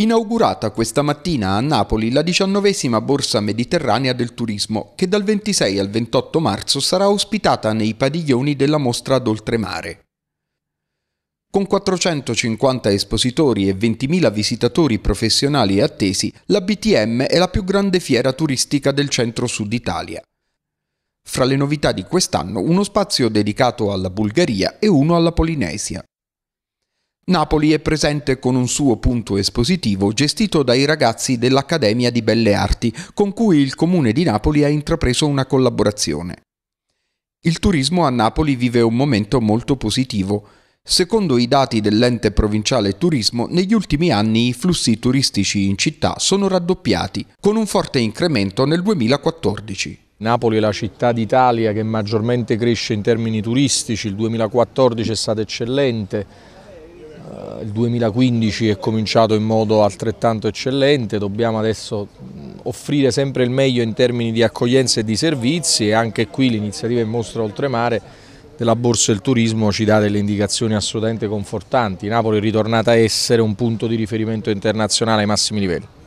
Inaugurata questa mattina a Napoli la diciannovesima borsa mediterranea del turismo che dal 26 al 28 marzo sarà ospitata nei padiglioni della mostra d'oltremare. Con 450 espositori e 20.000 visitatori professionali attesi, la BTM è la più grande fiera turistica del centro-sud Italia. Fra le novità di quest'anno uno spazio dedicato alla Bulgaria e uno alla Polinesia. Napoli è presente con un suo punto espositivo gestito dai ragazzi dell'Accademia di Belle Arti, con cui il Comune di Napoli ha intrapreso una collaborazione. Il turismo a Napoli vive un momento molto positivo. Secondo i dati dell'ente provinciale turismo, negli ultimi anni i flussi turistici in città sono raddoppiati, con un forte incremento nel 2014. Napoli è la città d'Italia che maggiormente cresce in termini turistici, il 2014 è stato eccellente, eh, il 2015 è cominciato in modo altrettanto eccellente, dobbiamo adesso mm, offrire sempre il meglio in termini di accoglienza e di servizi e anche qui l'iniziativa in mostra oltremare della Borsa del Turismo ci dà delle indicazioni assolutamente confortanti. Napoli è ritornata a essere un punto di riferimento internazionale ai massimi livelli.